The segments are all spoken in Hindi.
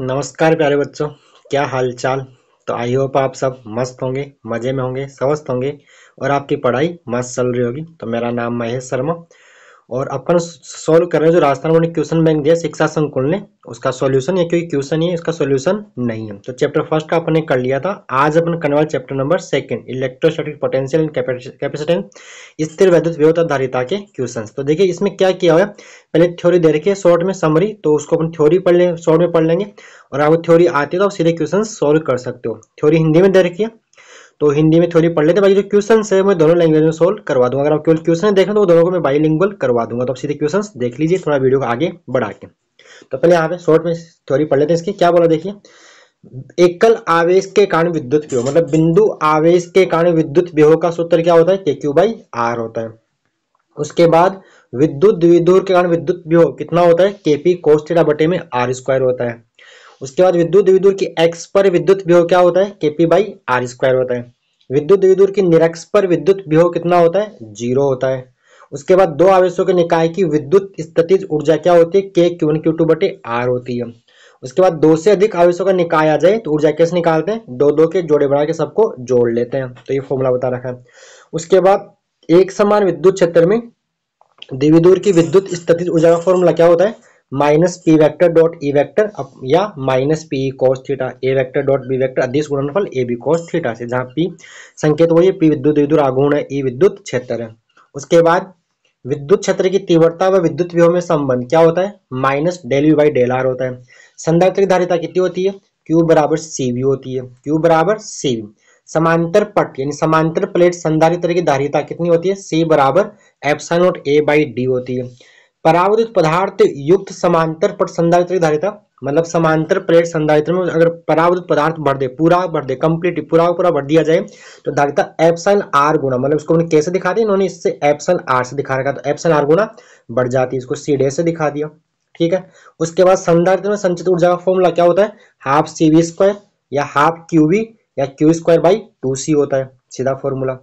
नमस्कार प्यारे बच्चों क्या हाल चाल तो आई होप आप सब मस्त होंगे मज़े में होंगे स्वस्थ होंगे और आपकी पढ़ाई मस्त चल रही होगी तो मेरा नाम महेश शर्मा और अपन सॉल्व कर रहे हैं जो राजस्थान बोर्ड ने क्वेश्चन बैंक दिया शिक्षा संकुल ने उसका सॉल्यूशन या क्योंकि क्वेश्चन ही है उसका सॉल्यूशन नहीं है तो चैप्टर फर्स्ट का अपने कर लिया था आज अपन करने वाले chapter number second electrostatic potential and capacitance स्थिर वैद्युत विरोधाधारिता के क्वेश्चन तो देखिए इसमें क्या किया हुआ है पहले थ्योरी दे रखी है शॉर्ट में समरी तो उसको अपन थ्योरी पढ़ लें शॉर्ट में पढ़ लेंगे और आपको थ्योरी आती है तो आप सीधे क्वेश्चन सॉल्व कर सकते हो थ्योरी हिंदी में दे रखी है तो हिंदी में थोड़ी पढ़ लेते बाकी जो क्वेश्चन है मैं दोनों लैंग्वेज में सोल्व करवा दूंगा अगर आप केवल क्वेश्चन देखें तो दोनों को मैं बाईलिंगुअल करवा दूंगा तो आप सीधे क्वेश्चन देख लीजिए थोड़ा वीडियो को आगे बढ़ा के तो पहले यहाँ पे शॉर्ट में थोड़ी पढ़ लेते हैं इसकी क्या बोला देखिए एकल आवेश के कारण विद्युत व्यूह मतलब बिंदु आवेश के कारण विद्युत व्यूह का सूत्र क्या होता है के क्यू बाई आर होता है उसके बाद विद्युत द्विदूर के कारण विद्युत व्यूह कितना होता है केपी कोस्टेडा बटे में आर स्क्वायर होता है उसके बाद विद्युत विदुर की एक्स पर विद्युत विभव क्या होता है के पी बाई आर स्क्वायर होता है विद्युत विदुर की निरक्ष पर विद्युत विभव कितना होता है जीरो होता है उसके बाद दो आवेशों के निकाय की विद्युत स्थिति ऊर्जा क्या होती है के क्यू वन क्यू टू बटे आर होती है उसके बाद दो से अधिक आवेशों का निकाय आ जाए तो ऊर्जा कैसे निकालते हैं दो दो के जोड़े बना के सबको जोड़ लेते हैं तो ये फॉर्मूला बता रखा है उसके बाद एक समान विद्युत क्षेत्र में दूर की विद्युत स्थिति ऊर्जा का फॉर्मूला क्या होता है minus P vector dot E e vector या minus P cos theta A vector dot B vector अधिस गुणनफल ए बी कॉस थीटा से जहाँ पी संकेत वही है पी विद्युत विद्युत आगुण है ई विद्युत क्षेत्र है उसके बाद विद्युत क्षेत्र की तीव्रता व विद्युत विभव में संबंध क्या होता है minus del U by del R होता है संदर्भ की धारिता कितनी होती है क्यू बराबर सी वी होती है क्यू बराबर सी वी समांतर पट यानी समांतर प्लेट संधारित्र की धारिता कितनी होती है सी बराबर F naught A by D होती है परावृत पदार्थ युक्त समांतर पट संधारित्र धारिता मतलब समांतर प्लेट संधारित्र में अगर परावृत पदार्थ बढ़ दे पूरा बढ़ दे कंप्लीट पूरा पूरा बढ़ दिया जाए तो धारिता एप्सन आर गुना मतलब उसको हमने कैसे दिखा दिया इन्होंने इससे एप्सन आर से दिखा रखा तो एप्सन आर गुना बढ़ जाती है इसको सीडे से दिखा दिया ठीक है उसके बाद संधारित्र में संचित ऊर्जा का फॉर्मूला क्या होता है हाफ सी स्क्वायर या हाफ क्यू या Q square by two C होता है सीधा फॉर्मूला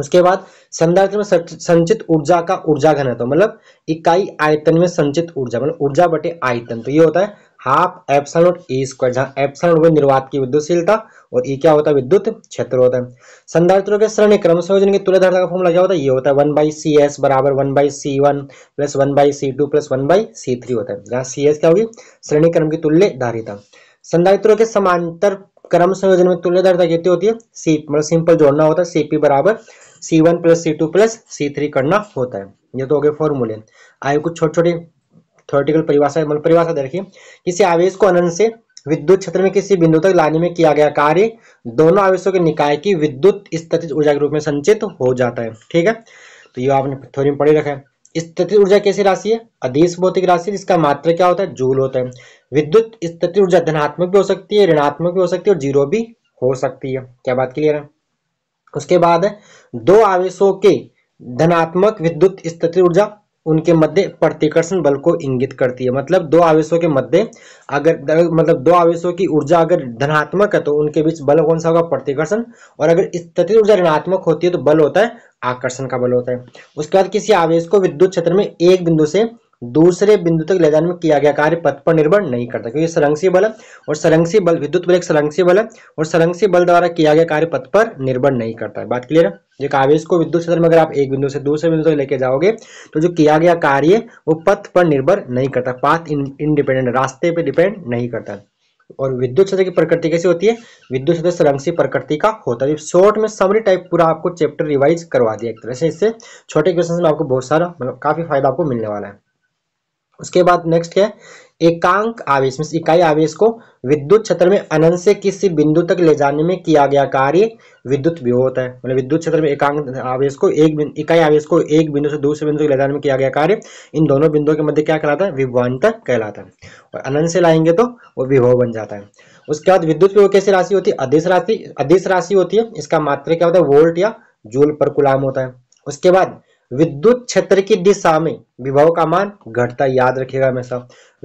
उसके बाद संदर्भ में संचित ऊर्जा का ऊर्जा घनत्व मतलब इकाई आयतन में संचित ऊर्जा मतलब ऊर्जा बटे आयतन तो ये होता है हाफ एप्सन और ए स्क्वायर जहां एप्सन हुए निर्वात की विद्युतशीलता और ई क्या होता है विद्युत क्षेत्र होता है संधारित्र के श्रेणी क्रम संयोजन की तुल्य धारणा का फॉर्मूला क्या होता है ये होता है वन बाई सी एस बराबर one by C one plus one by C two plus one by C three होता है जहां सी एस क्या होगी श्रेणी क्रम की तुल्य धारिता संधारित्रों के समांतर क्रम संयोजन में तुल्य धारिता कितनी होती है सी मतलब सिंपल जोड़ना होता है सीपी बराबर C one plus C two plus C three करना होता है ये तो हो गए फॉर्मूले आयु कुछ छोटी छोटी थोरेटिकल परिभाषा मतलब परिभाषा दे रखी किसी आवेश को अनंत से विद्युत क्षेत्र में किसी बिंदु तक लाने में किया गया कार्य दोनों आवेशों के निकाय की विद्युत स्थितिज ऊर्जा के रूप में संचित हो जाता है ठीक है तो ये आपने थोड़ी में पढ़ी रखा है स्थितिज ऊर्जा कैसी राशि है अधिस भौतिक राशि जिसका मात्र क्या होता है जूल होता है विद्युत स्थितिज ऊर्जा धनात्मक भी हो सकती है ऋणात्मक भी हो सकती है और जीरो भी हो सकती है क्या बात क्लियर है उसके बाद दो आवेशों के धनात्मक विद्युत स्थिति ऊर्जा उनके मध्य प्रतिकर्षण बल को इंगित करती है मतलब दो आवेशों के मध्य अगर मतलब दो आवेशों की ऊर्जा अगर धनात्मक है तो उनके बीच बल कौन सा होगा प्रतिकर्षण और अगर स्थिति ऊर्जा ऋणात्मक होती है तो बल होता है आकर्षण का बल होता है उसके बाद किसी आवेश को विद्युत क्षेत्र में एक बिंदु से दूसरे बिंदु तक ले जाने में किया गया कार्य पथ पर निर्भर नहीं करता क्योंकि सरंगसी बल है और सरंगसी बल विद्युत बल एक सरंगसी बल है और सरंगसी बल द्वारा किया गया कार्य पथ पर निर्भर नहीं करता है बात क्लियर है जो आवेश को विद्युत क्षेत्र में अगर आप एक बिंदु से दूसरे बिंदु तक लेके जाओगे तो जो किया गया कार्य वो पथ पर निर्भर नहीं करता पाथ इनडिपेंडेंट रास्ते पर डिपेंड नहीं करता और विद्युत क्षेत्र की प्रकृति कैसी होती है विद्युत क्षेत्र सरंगसी प्रकृति का होता है शॉर्ट में समरी टाइप पूरा आपको चैप्टर रिवाइज करवा दिया एक तरह से इससे छोटे क्वेश्चन में आपको बहुत सारा मतलब काफी फायदा आपको मिलने वाला है उसके बाद नेक्स्ट है एकांक आवेश मीन इकाई आवेश को विद्युत क्षेत्र में अनंत से किसी बिंदु तक ले जाने में किया गया कार्य विद्युत विभोत है मतलब विद्युत क्षेत्र में एकांक आवेश को एक इकाई आवेश को एक बिंदु से दूसरे बिंदु तक ले जाने में किया गया कार्य इन दोनों बिंदुओं के मध्य क्या कहलाता है विभवान्तर कहलाता है और अनंत से लाएंगे तो वो विभव बन जाता है उसके बाद विद्युत विभोग कैसी राशि होती है अधिस राशि अधिस राशि होती है इसका मात्र क्या होता है वोल्ट या जूल पर गुलाम होता है उसके बाद विद्युत क्षेत्र की दिशा में विभव का मान घटता याद रखिएगा हमेशा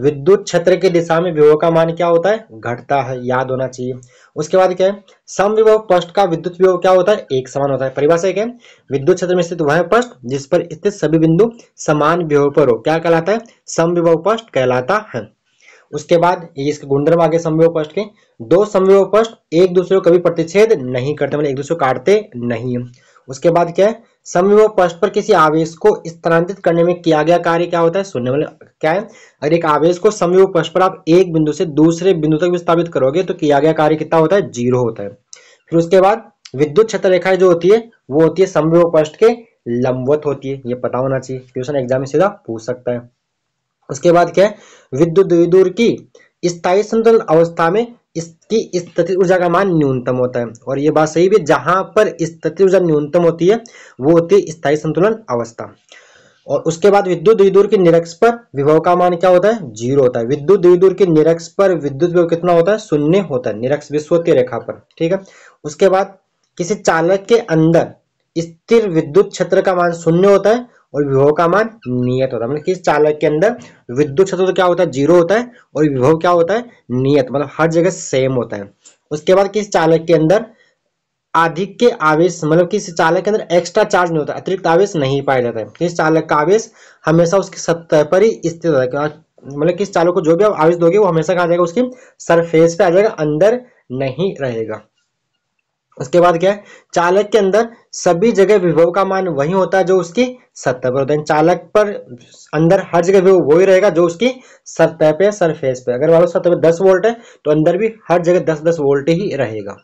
विद्युत क्षेत्र की दिशा में विभव का मान क्या होता है घटता है याद होना चाहिए उसके बाद क्या है सम विभव पृष्ठ का विद्युत विभव क्या होता है एक समान होता है परिभाषा क्या है विद्युत क्षेत्र में स्थित वह पृष्ठ जिस पर स्थित सभी बिंदु समान विभव पर हो क्या कहलाता है सम विभव पृष्ठ कहलाता है उसके बाद ये इसके गुणधर्म आगे समविभव पृष्ठ के दो समय पृष्ठ एक दूसरे को कभी प्रतिच्छेद नहीं करते मतलब एक दूसरे को काटते नहीं उसके बाद क्या है समविभव पृष्ठ पर किसी आवेश को स्थानांतरित करने में किया गया कार्य क्या होता है सुनने वाले क्या है अगर एक आवेश को समविभव पृष्ठ पर आप एक बिंदु से दूसरे बिंदु तक विस्थापित करोगे तो किया गया कार्य कितना होता है जीरो होता है फिर उसके बाद विद्युत क्षेत्र रेखाएं जो होती है वो होती है समविभव पृष्ठ के लंबवत होती है ये पता होना चाहिए क्वेश्चन एग्जाम में सीधा पूछ सकता है उसके बाद क्या है विद्युत द्विदूर की स्थायी संतुलन अवस्था में इसकी स्थिति ऊर्जा का मान न्यूनतम होता है और ये बात सही भी जहां पर स्थिति ऊर्जा न्यूनतम होती है वो होती है स्थायी संतुलन अवस्था और उसके बाद विद्युत विदुर के निरक्ष पर विभव का मान क्या होता है जीरो होता है विद्युत विदुर के निरक्ष पर विद्युत विभव कितना होता है शून्य होता है निरक्ष विश्वतीय रेखा पर ठीक है उसके बाद किसी चालक के अंदर स्थिर विद्युत क्षेत्र का मान शून्य होता है और विभव का मान नियत होता है मतलब किस चालक के अंदर विद्युत क्षेत्र तो क्या होता है जीरो होता है और विभव क्या होता है नियत मतलब हर जगह सेम होता है उसके बाद किस चालक के अंदर अधिक के आवेश मतलब किस चालक के अंदर एक्स्ट्रा चार्ज नहीं होता अतिरिक्त आवेश नहीं पाया जाता है किस चालक का आवेश हमेशा उसके सत्तर पर ही स्थित होता है मतलब किस चालक को जो भी आवेश दोगे वो हमेशा कहा जाएगा उसकी सरफेस पे आ जाएगा अंदर नहीं रहेगा उसके बाद क्या है चालक के अंदर सभी जगह विभव का मान वही होता है जो उसकी सतह पर होता है चालक पर अंदर हर जगह विभव वही रहेगा जो उसकी सतह पे सरफेस पे अगर वालों सतह पे 10 वोल्ट है तो अंदर भी हर जगह 10 10 वोल्ट ही रहेगा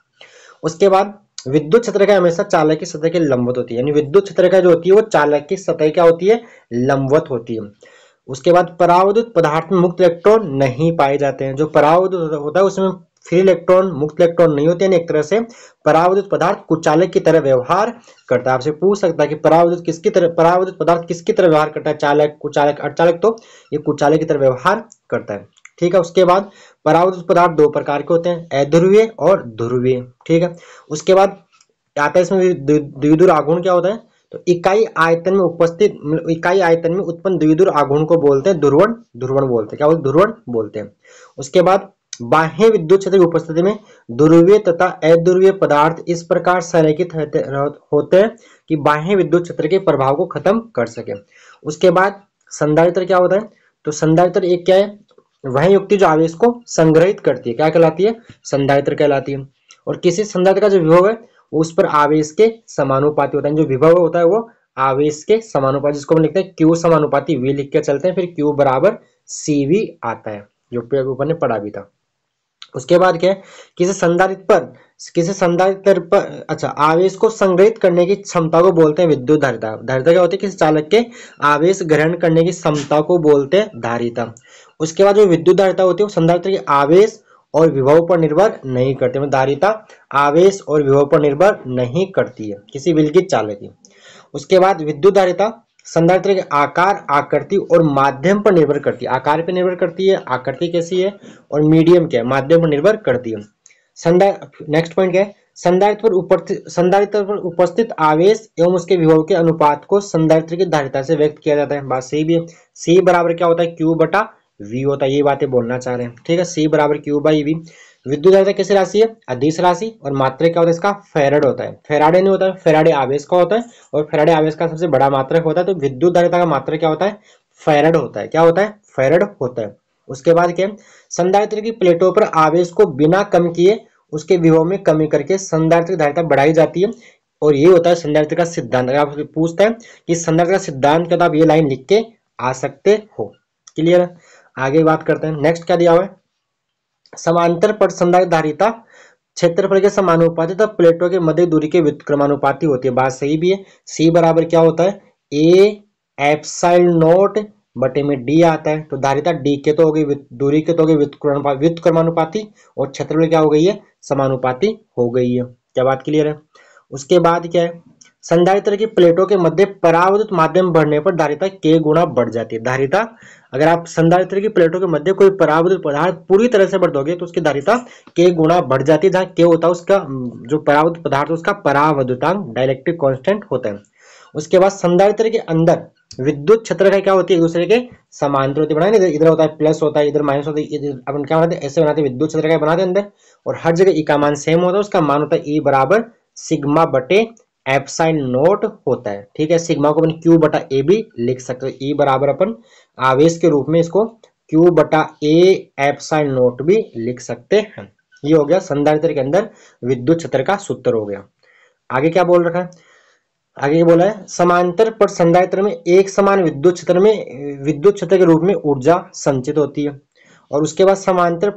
उसके बाद विद्युत क्षेत्र का हमेशा चालक की सतह के लंबवत होती है यानी विद्युत क्षेत्र का जो होती है वो चालक की सतह क्या होती है लंबवत होती है उसके बाद परावैद्युत पदार्थ में मुक्त इलेक्ट्रॉन नहीं पाए जाते हैं जो परावैद्युत होता है उसमें फ्री इलेक्ट्रॉन मुक्त इलेक्ट्रॉन नहीं होते हैं एक तरह से परावैद्युत पदार्थ कुचालक की तरह व्यवहार करता है आपसे पूछ सकता है कि परावैद्युत किसकी तरह परावैद्युत पदार्थ किसकी तरह व्यवहार करता है चालक कुचालक अचालक तो ये कुचालक की तरह व्यवहार करता है ठीक है उसके बाद परावैद्युत पदार्थ दो प्रकार के होते हैं अध्रुवीय और ध्रुवीय ठीक है उसके बाद आता है इसमें द्विदुर आघूर्ण क्या होता है तो इकाई आयतन में उपस्थित मतलब इकाई आयतन में उत्पन्न द्विदुर आघूर्ण को बोलते हैं ध्रुवण ध्रुवण बोलते हैं क्या बोलते ध्रुवण बोलते हैं उसके बाद बाह्य विद्युत क्षेत्र की उपस्थिति में ध्रुवीय तथा अध्रुवीय पदार्थ इस प्रकार संरेखित होते हैं कि बाह्य विद्युत क्षेत्र के प्रभाव को खत्म कर सके उसके बाद संधारित्र क्या होता है तो संधारित्र एक क्या है वह युक्ति जो आवेश को संग्रहित करती है क्या कहलाती है संधारित्र कहलाती है और किसी संधारित्र का जो विभव है उस पर आवेश के समानुपाती होता है जो विभव होता है वो आवेश के समानुपाती जिसको हम लिखते हैं क्यू समानुपाती वी लिख के चलते हैं फिर क्यू बराबर सी आता है जो ने पढ़ा भी था उसके बाद क्या है किसी संधारित पर किसी संधारित पर अच्छा आवेश को संग्रहित करने की क्षमता को बोलते हैं विद्युत धारिता धारिता क्या होती है किसी चालक के आवेश ग्रहण करने की क्षमता को बोलते हैं धारिता उसके बाद जो विद्युत धारिता होती है वो संधारित के आवेश और विभव पर निर्भर नहीं करती मतलब धारिता आवेश और विभव पर निर्भर नहीं करती है किसी विलगित चालक की उसके बाद विद्युत धारिता संधारित्र के आकार आकृति और माध्यम पर निर्भर करती है आकार पर निर्भर करती है आकृति कैसी है और मीडियम क्या है माध्यम पर निर्भर करती है संधार नेक्स्ट पॉइंट क्या है संधारित्र पर संधारित्र पर उपस्थित आवेश एवं उसके विभव के अनुपात को संधारित्र की धारिता से व्यक्त किया जाता है बात सही भी है सी बराबर क्या होता है क्यू बटा वी होता है ये बातें बोलना चाह रहे हैं ठीक है सी बराबर क्यू बाई वी विद्युत आवेश किस राशि है अधिस राशि और मात्रक क्या होता है इसका फेराड होता है फेराडे नहीं होता है फेराडे आवेश का होता है और फेराडे आवेश का सबसे बड़ा मात्रक होता है तो विद्युत धारिता का मात्रक क्या होता है फेरड होता है क्या होता है फेरड होता है उसके बाद क्या संधारित्र की प्लेटों पर आवेश को बिना कम किए उसके विभव में कमी करके संधारित्र धारिता बढ़ाई जाती है और ये होता है संधारित्र का सिद्धांत अगर आपसे पूछता है कि संधारित्र का सिद्धांत क्या आप ये लाइन लिख के आ सकते हो क्लियर आगे बात करते हैं नेक्स्ट क्या दिया हुआ है समांतर पर संधारिता क्षेत्रफल के समानुपाती तथा प्लेटों के मध्य दूरी के विक्रमानुपाती होती है बात सही भी है सी बराबर क्या होता है ए एपसाइल नोट बटे में डी आता है तो धारिता डी के तो हो गई दूरी के तो हो गई व्युत्क्रमानुपाती और क्षेत्रफल क्या हो गई है समानुपाती हो गई है क्या बात क्लियर है उसके बाद क्या है संधारित्र की प्लेटों के मध्य परावृत माध्यम बढ़ने पर धारिता के गुणा बढ़ जाती है धारिता अगर आप संधारित्र की प्लेटों के मध्य कोई परावृत पदार्थ पूरी तरह से बढ़ दोगे तो उसकी धारिता के गुणा बढ़ जाती है जहाँ के होता है उसका जो परावृत पदार्थ उसका परावधुतांक डायलेक्ट्रिक कॉन्स्टेंट होता है उसके बाद संधारित्र के अंदर विद्युत क्षेत्र का क्या होती है दूसरे के समांतर होती है इधर होता है प्लस होता है इधर माइनस होता है इधर अपन क्या बनाते हैं ऐसे बनाते हैं विद्युत क्षेत्र का बनाते हैं अंदर और हर जगह इका मान सेम होता है उसका मान होता है ई e बराबर सिग्मा बटे एफ साइन नोट होता है ठीक है सिग्मा को अपन क्यू बटा ए भी लिख सकते हैं ई e बराबर अपन आवेश के रूप में इसको क्यू बटा ए एफ साइन नोट भी लिख सकते हैं ये हो गया संधारित्र के अंदर विद्युत क्षेत्र का सूत्र हो गया आगे क्या बोल रखा है आगे बोला है समांतर पर संधारित्र में एक समान विद्युत क्षेत्र में विद्युत क्षेत्र के रूप में ऊर्जा संचित होती है और उसके बाद समांतर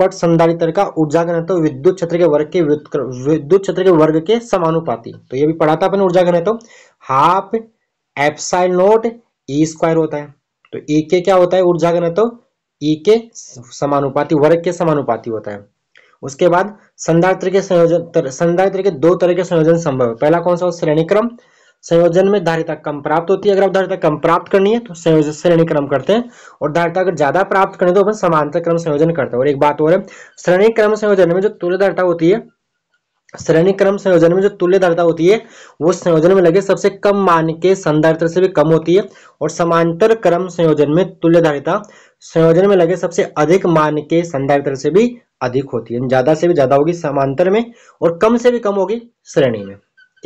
पट संधारित्र का ऊर्जा घनत्व विद्युत क्षेत्र के वर्ग के विद्युत क्षेत्र के वर्ग के समानुपाती तो ये भी पढ़ा था अपने ऊर्जा घनत्व half epsilon naught E square होता है तो ई के क्या होता है ऊर्जा घनत्व ई के समानुपाती वर्ग के समानुपाती होता है उसके बाद संधारित्र के संयोजन संधारित्र के दो तरह के संयोजन संभव है पहला कौन सा श्रेणी क्रम संयोजन में धारिता कम प्राप्त होती है अगर आप धारिता कम प्राप्त करनी है तो संयोजन श्रेणी क्रम करते हैं और धारिता अगर ज्यादा प्राप्त करनी है तो अपन समांतर क्रम संयोजन करते हैं और एक बात और है श्रेणी क्रम संयोजन में जो तुल्य धारिता होती है श्रेणी क्रम संयोजन में जो तुल्य धारिता होती है वो संयोजन में लगे सबसे कम मान के संधारिता से भी कम होती है और समांतर क्रम संयोजन में तुल्य धारिता संयोजन में लगे सबसे अधिक मान के संधारित्र से भी अधिक होती है ज्यादा से भी ज्यादा होगी समांतर में और कम से भी कम होगी श्रेणी में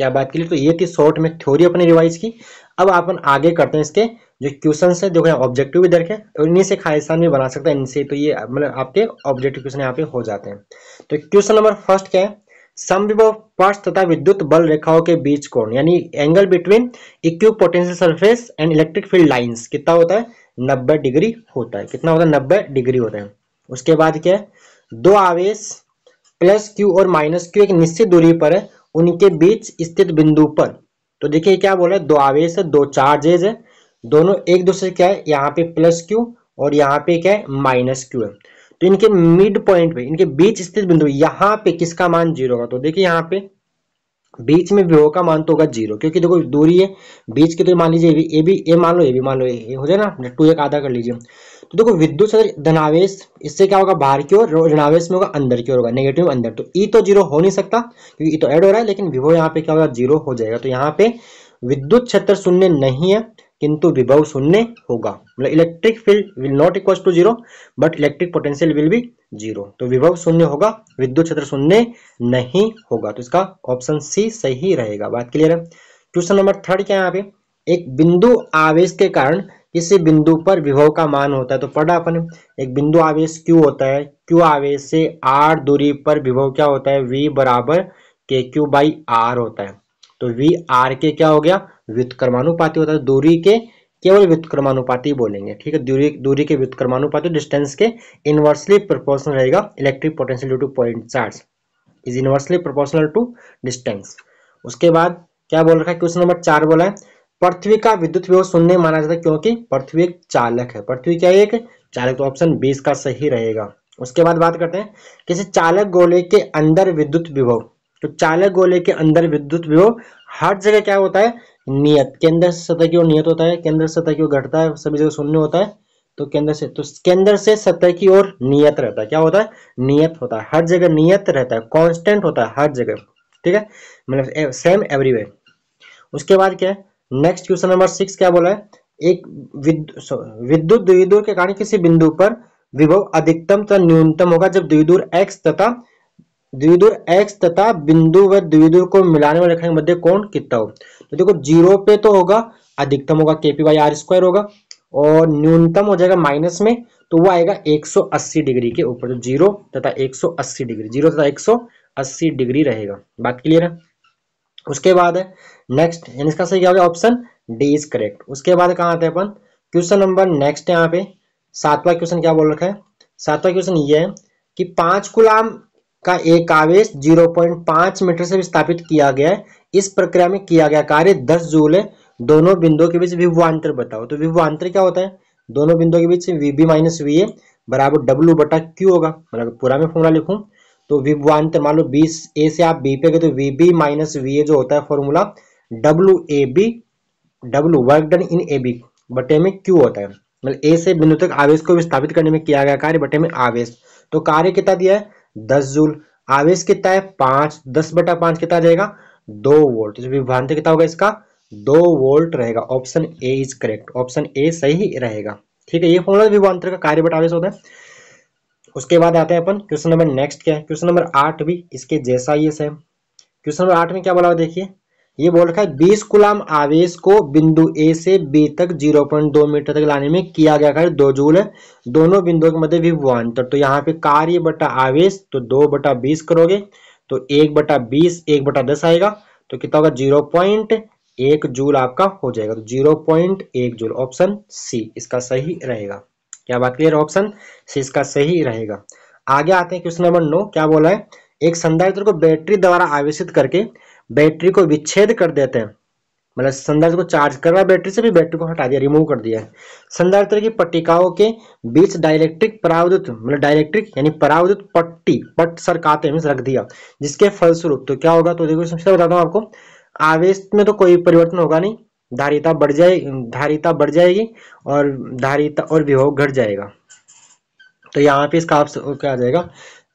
क्या बात के लिए तो ये थी शॉर्ट में थ्योरी अपने रिवाइज की अब अपन आगे करते हैं इसके जो क्वेश्चन है देखो यहाँ ऑब्जेक्टिव भी देखें और इन्हीं से खालिस्तान भी बना सकते हैं इनसे तो ये मतलब आपके ऑब्जेक्टिव क्वेश्चन यहाँ पे हो जाते हैं तो क्वेश्चन नंबर फर्स्ट क्या है समविभव पार्ट्स तथा विद्युत बल रेखाओं के बीच कोण यानी angle between equipotential surface and electric field lines कितना होता है नब्बे डिग्री होता है कितना होता है नब्बे डिग्री होता है उसके बाद क्या है दो आवेश प्लस क्यू और माइनस क्यू एक निश्चित दूरी पर है उनके बीच स्थित बिंदु पर तो देखिए क्या बोला है दो आवेश है दो चार्जेज है दोनों एक दूसरे क्या है यहाँ पे प्लस क्यू और यहाँ पे क्या है माइनस क्यू है तो इनके मिड पॉइंट पे इनके बीच स्थित बिंदु यहाँ पे किसका मान जीरो होगा तो देखिए यहाँ पे बीच में विभो का मान तो होगा जीरो क्योंकि देखो दूरी है बीच की तो मान लीजिए ए भी ए मान लो ए भी मान लो ए हो जाए ना टू मतलब एक आधा कर लीजिए तो देखो विद्युत सदर धनावेश इससे क्या होगा बाहर की ओर ऋणावेश में होगा अंदर की ओर होगा नेगेटिव अंदर तो ई e तो जीरो हो नहीं सकता क्योंकि ई e तो ऐड हो रहा है लेकिन विभव यहाँ पे क्या होगा जीरो हो जाएगा तो यहाँ पे विद्युत क्षेत्र शून्य नहीं है किंतु विभव शून्य होगा मतलब electric field will not equal to zero but electric potential will be zero तो विभव शून्य होगा विद्युत क्षेत्र शून्य नहीं होगा तो इसका ऑप्शन सी सही रहेगा बात क्लियर है क्वेश्चन नंबर थर्ड क्या है यहाँ पे एक बिंदु आवेश के कारण किसी बिंदु पर विभव का मान होता है तो पढ़ा अपन एक बिंदु आवेश क्यू होता है क्यू आवेश से आर दूरी पर विभव क्या होता है V बराबर के क्यू बाई आर होता है तो वी आर के क्या हो गया क्रमानुपाति होता है दूरी के केवल व्युतक्रमानुपाती बोलेंगे ठीक है दूरी दूरी के व्युतक्रमानुपाती डिस्टेंस के इनवर्सली प्रोपोर्शनल रहेगा electric potential due to point charge is inversely proportional to distance उसके बाद क्या बोल रखा है क्वेश्चन नंबर चार बोला है पृथ्वी का विद्युत विभव शून्य माना जाता है क्योंकि पृथ्वी एक चालक है पृथ्वी क्या एक चालक तो ऑप्शन बीस का सही रहेगा उसके बाद बात करते हैं किसी चालक गोले के अंदर विद्युत विभव तो चालक गोले के अंदर विद्युत विभव हर जगह क्या होता है नियत केंद्र से सतह की ओर नियत होता है केंद्र से सतह की ओर घटता है सभी जगह शून्य होता है तो केंद्र से तो केंद्र से सतह की ओर नियत रहता है क्या होता है नियत होता है हर जगह नियत रहता है कॉन्स्टेंट होता है हर जगह ठीक है मतलब सेम एवरीवेयर उसके बाद क्या है नेक्स्ट क्वेश्चन नंबर सिक्स क्या बोला है एक विद्युत द्विदूर के कारण किसी बिंदु पर विभव अधिकतम तथा न्यूनतम होगा जब द्विदूर एक्स तथा द्विदूर एक्स तथा बिंदु व द्विदूर को मिलाने वाले रेखा के मध्य कोण कितना हो तो देखो जीरो पे तो होगा अधिकतम होगा के पी बाई आर स्क्वायर होगा और न्यूनतम हो जाएगा माइनस में तो वो आएगा 180 डिग्री के ऊपर तो जीरो तथा 180 डिग्री जीरो तथा 180 डिग्री रहेगा बात क्लियर है उसके बाद है नेक्स्ट यानी इसका सही क्या हो गया ऑप्शन डी इज करेक्ट उसके बाद कहाँ आते हैं अपन क्वेश्चन नंबर नेक्स्ट यहाँ पे सातवां क्वेश्चन क्या बोल रखा है सातवां क्वेश्चन ये है कि पांच गुलाम का एक आवेश 0.5 मीटर से विस्थापित किया गया है इस प्रक्रिया में किया गया कार्य 10 जूल है दोनों बिंदुओं के बीच विभवांतर बताओ तो विभवांतर क्या होता है दोनों बिंदुओं के बीच V B minus V A बराबर डब्ल्यू बटा क्यू होगा मतलब पूरा मैं फॉर्मूला लिखूं तो वी विभवान्तर तो मान लो बी ए से आप बी पे गए तो V B minus V A जो होता है formula W A B W work done in A B बटे में क्यू होता है मतलब ए से बिंदु तक आवेश को विस्थापित करने में किया गया कार्य बटे में आवेश तो कार्य कितना दिया है दस जूल आवेश कितना है पांच दस बटा पांच कितना जाएगा दो वोल्ट जो विभ्रांति कितना होगा इसका दो वोल्ट रहेगा option A is correct option A सही रहेगा ठीक है ये फॉर्मूला विभवान्तर का कार्य बटा आवेश होता है उसके बाद आते हैं अपन क्वेश्चन नंबर नेक्स्ट क्या है क्वेश्चन नंबर आठ भी इसके जैसा ही सेम क्वेश्चन नंबर आठ में क्या बोला देखिए ये बोल रखा है बीस गुलाम आवेश को बिंदु ए से बी तक जीरो पॉइंट दो मीटर तक लाने में किया गया कार्य दो जूल है दोनों बिंदुओं के मध्य विभवान्तर तो, तो यहाँ पे कार्य बटा आवेश तो दो बटा बीस करोगे तो एक बटा बीस एक बटा दस आएगा तो कितना होगा जीरो पॉइंट एक जूल आपका हो जाएगा तो जीरो पॉइंट एक जूल ऑप्शन सी इसका सही रहेगा क्या बात क्लियर ऑप्शन सी इसका सही रहेगा आगे आते हैं क्वेश्चन नंबर नो क्या बोला है एक संधारित्र को बैटरी द्वारा आवेशित करके बैटरी को विच्छेद कर देते हैं मतलब संधारित्र को चार्ज कर रहा बैटरी से भी बैटरी को हटा दिया रिमूव कर दिया संधारित्र की पट्टिकाओं के बीच डायलेक्ट्रिक परावद्युत मतलब डायलेक्ट्रिक यानी परावद्युत पट्टी पट सरकाते हैं रख दिया जिसके फलस्वरूप तो क्या होगा तो देखो सबसे बताता हूँ आपको आवेश में तो कोई परिवर्तन होगा नहीं धारिता बढ़ जाएगी धारिता बढ़ जाएगी और धारिता और विभव घट जाएगा तो यहाँ पे इसका क्या आ जाएगा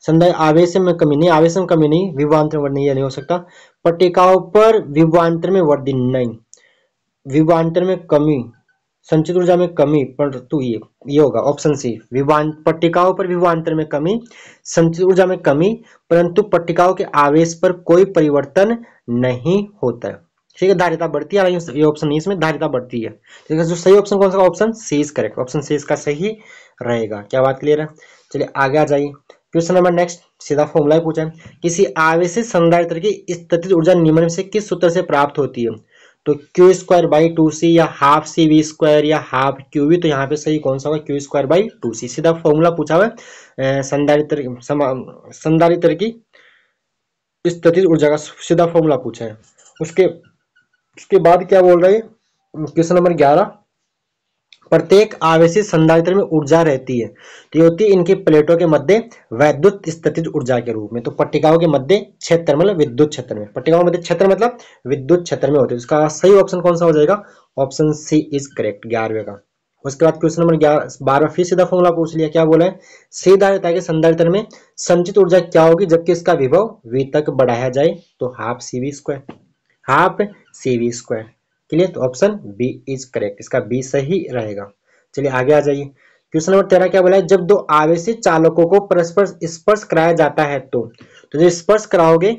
संदय आवेश में कमी नहीं आवेश में कमी नहीं विवांतर में नहीं हो सकता पट्टिकाओं पर विवांतर में वृद्धि नहीं विवांतर में कमी संचित ऊर्जा में कमी परंतु ये ये होगा ऑप्शन सी विवान पट्टिकाओं पर विवांतर में कमी संचित ऊर्जा में कमी परंतु पट्टिकाओं के आवेश पर कोई परिवर्तन नहीं होता है ठीक है धारिता बढ़ती है ये ऑप्शन नहीं इसमें धारिता बढ़ती है ठीक है जो सही ऑप्शन कौन सा option C is correct option C इसका सही रहेगा क्या बात क्लियर है चलिए आगे आ जाइए क्वेश्चन नंबर नेक्स्ट सीधा फॉर्मूला पूछा है किसी आवेश संधारित्र की स्थितिज ऊर्जा निम्न से किस सूत्र से प्राप्त होती है तो Q square by two C या हाफ सी वी स्क्वायर या हाफ क्यू वी तो यहाँ पे सही कौन सा होगा Q square by two C सीधा फॉर्मूला पूछा हुआ संधारित्र संधारित्र की स्थितिज ऊर्जा का सीधा फॉर्मूला पूछा है उसके उसके बाद क्या बोल रहे हैं क्वेश्चन नंबर ग्यारह प्रत्येक आवेशित संधारित्र में ऊर्जा रहती है तो ये होती है इनकी प्लेटों के मध्य वैद्युत स्थितिज ऊर्जा के रूप में तो पट्टिकाओं के मध्य क्षेत्र मतलब विद्युत क्षेत्र में पट्टिकाओं के मध्य क्षेत्र मतलब विद्युत क्षेत्र में होते हैं उसका सही ऑप्शन कौन सा हो जाएगा ऑप्शन सी इज करेक्ट ग्यारहवे का उसके बाद क्वेश्चन नंबर ग्यारह बारह फिर सीधा फॉर्मूला पूछ लिया क्या बोला है है के संधारित्र में संचित ऊर्जा क्या होगी जबकि इसका विभव वी तक बढ़ाया जाए तो half C V square half C V square clear तो ऑप्शन बी इज करेक्ट इसका बी सही रहेगा चलिए आगे आ जाइए क्वेश्चन नंबर तेरह क्या बोला है जब दो आवेश चालकों को परस्पर स्पर्श कराया जाता है तो तो जब स्पर्श कराओगे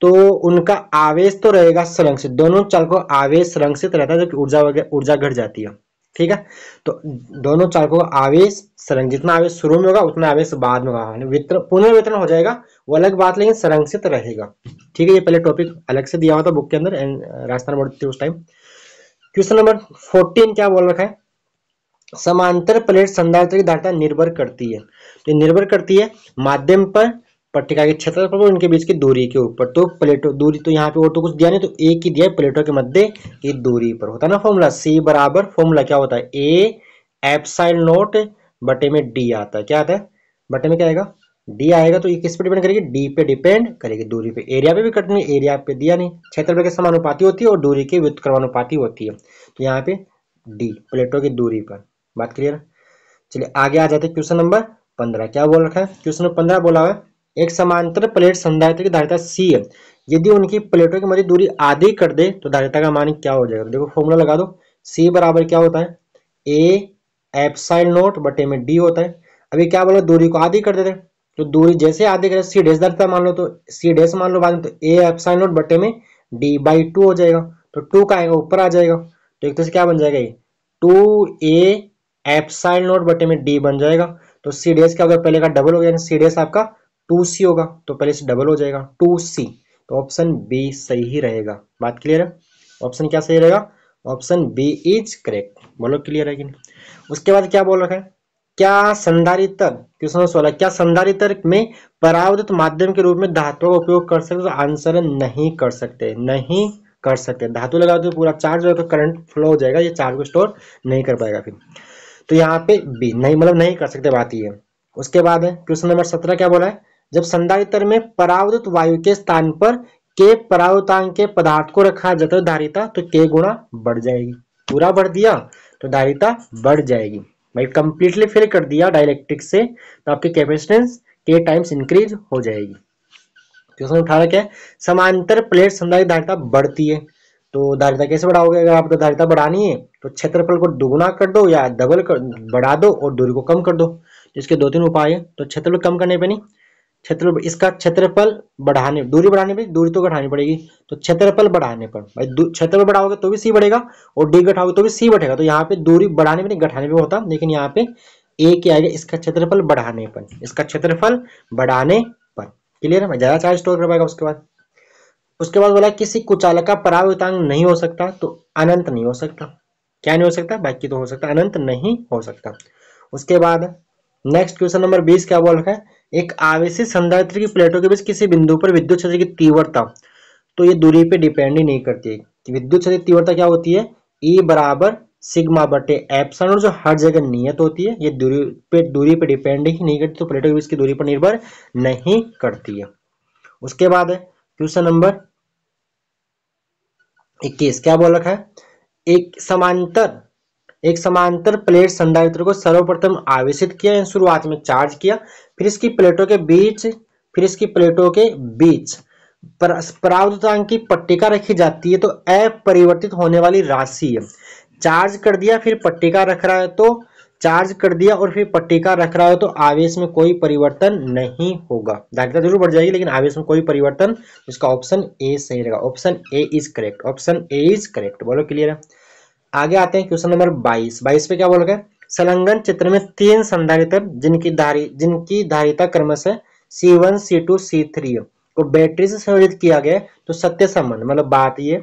तो उनका आवेश तो रहेगा संरक्षित दोनों चालकों आवेश संरक्षित रहता है जबकि ऊर्जा ऊर्जा घट जाती है ठीक है तो दोनों चालकों का आवेश सरंग जितना आवेश शुरू में होगा उतना आवेश बाद में होगा पुनर्वितरण हो जाएगा वो अलग बात लेकिन संरक्षित रहेगा ठीक है ये पहले टॉपिक अलग से दिया हुआ था बुक के अंदर एंड uh, राजस्थान बोर्ड थी उस टाइम क्वेश्चन नंबर फोर्टीन क्या बोल रखा है समांतर प्लेट संधारित्र की धारता निर्भर करती है तो निर्भर करती है माध्यम पर पट्टिका के क्षेत्रफल और इनके बीच की दूरी के ऊपर तो प्लेटो दूरी तो यहाँ पे और तो कुछ दिया नहीं तो ए की दिया प्लेटो के मध्य की दूरी पर होता है ना फॉर्मूला सी बराबर फॉर्मूला क्या होता है ए एपसाइल नोट बटे में डी आता है क्या आता है बटे में क्या आएगा डी आएगा तो ये किस पे डिपेंड करेगी डी पे डिपेंड करेगी दूरी पे एरिया पे भी कटनी एरिया पे दिया नहीं क्षेत्रफल के समानुपाती होती है और दूरी के व्युत्क्रमानुपाती होती है तो यहाँ पे डी प्लेटो की दूरी पर बात क्लियर चलिए आगे आ जाते क्वेश्चन नंबर पंद्रह क्या बोल रखा है क्वेश्चन नंबर पंद्रह बोला हुआ है एक समांतर प्लेट संधारित्र की धारिता सी है यदि उनकी प्लेटों की मध्य दूरी आधी कर दे तो धारिता का मान क्या हो जाएगा तो देखो फॉर्मूला लगा दो सी बराबर क्या होता है ए एपसाइल नोट बटे में डी होता है अभी क्या बोलो दूरी को आधी कर देते तो दूरी जैसे आधी कर सी डेस धारिता मान लो तो सी डेस मान लो बाद तो ए एपसाइल नोट बटे में डी बाई टू हो जाएगा तो टू का आएगा ऊपर आ जाएगा तो एक तरह से क्या बन जाएगा ये टू ए एपसाइल नोट बटे में डी बन जाएगा तो सी डी एस क्या होगा पहले का डबल हो गया सी डी आपका टू सी होगा तो पहले से डबल हो जाएगा टू सी तो ऑप्शन बी सही ही रहेगा बात क्लियर है ऑप्शन क्या सही रहेगा ऑप्शन बी इज करेक्ट बोलो क्लियर है कि नहीं उसके बाद क्या बोल रखा है क्या संधारितर क्वेश्चन सोलह क्या संधारितर में परावर्तित माध्यम के रूप में धातु का उपयोग कर सकते तो आंसर नहीं कर सकते नहीं कर सकते धातु लगा दो पूरा चार्ज होगा तो करंट फ्लो हो जाएगा ये चार्ज को स्टोर नहीं कर पाएगा फिर तो यहाँ पे बी नहीं मतलब नहीं कर सकते बात ये उसके बाद है क्वेश्चन नंबर सत्रह क्या बोला है जब संधारित्र में परावृत वायु के स्थान पर के परावर्तांक के पदार्थ को रखा जाता है तो धारिता तो के गुणा बढ़ जाएगी पूरा बढ़ दिया तो धारिता बढ़ जाएगी भाई कंप्लीटली फिल कर दिया डायलेक्ट्रिक से तो आपकी कैपेसिटेंस के टाइम्स इंक्रीज हो जाएगी क्वेश्चन तो उठा रखे समांतर प्लेट संधारित धारिता बढ़ती है तो धारिता कैसे बढ़ाओगे अगर आपको धारिता बढ़ानी है तो क्षेत्रफल को दुगुना कर दो या डबल कर बढ़ा दो और दूरी को कम कर दो तो इसके दो तीन उपाय है तो क्षेत्रफल कम करने पर नहीं क्षेत्र इसका क्षेत्रफल बढ़ाने दूरी बढ़ाने पर दूरी तो घटानी पड़ेगी तो क्षेत्रफल बढ़ाने पर भाई क्षेत्रफल बढ़ाओगे तो भी सी बढ़ेगा और डी घटाओगे तो भी सी बढ़ेगा तो यहाँ पे दूरी बढ़ाने पर नहीं घटाने पर होता लेकिन यहाँ पे ए क्या आएगा इसका क्षेत्रफल बढ़ाने पर इसका क्षेत्रफल बढ़ाने पर क्लियर है ज़्यादा चार्ज स्टोर कर पाएगा उसके बाद उसके बाद बोला किसी कुचालक का परावृतांग नहीं हो सकता तो अनंत नहीं हो सकता क्या नहीं हो सकता बाकी तो हो सकता अनंत नहीं हो सकता उसके बाद नेक्स्ट क्वेश्चन नंबर बीस क्या बोल रखा है एक आवेश संधारित्र की प्लेटों के बीच किसी बिंदु पर विद्युत क्षेत्र की तीव्रता तो ये दूरी पे डिपेंड ही नहीं करती है विद्युत क्षेत्र की तीव्रता क्या होती है ई e बराबर सिग्मा बटे एप्सन और जो हर जगह नियत होती है ये दूरी पे दूरी पे डिपेंड ही नहीं करती तो प्लेटों के बीच की दूरी पर निर्भर नहीं करती है उसके बाद है क्वेश्चन नंबर इक्कीस क्या बोल रखा है एक समांतर एक समांतर प्लेट संधारित्र को सर्वप्रथम आवेश किया शुरुआत में चार्ज किया फिर इसकी प्लेटों के बीच फिर इसकी प्लेटों के बीच परावृतांक की पट्टिका रखी जाती है तो अपरिवर्तित होने वाली राशि चार्ज कर दिया फिर पट्टिका रख रहा है तो चार्ज कर दिया और फिर पट्टिका रख रहा है तो आवेश में कोई परिवर्तन नहीं होगा दारिद्रता जरूर बढ़ जाएगी लेकिन आवेश में कोई परिवर्तन इसका ऑप्शन ए सही रहेगा option A is correct option A is correct बोलो क्लियर है आगे आते हैं क्वेश्चन नंबर बाईस बाईस पे क्या बोल गए संलग्न चित्र में तीन संधारित्र जिनकी धारी जिनकी धारिता क्रमश C one C two C three को बैटरी से संयोजित किया गया तो सत्य संबंध मतलब बात ये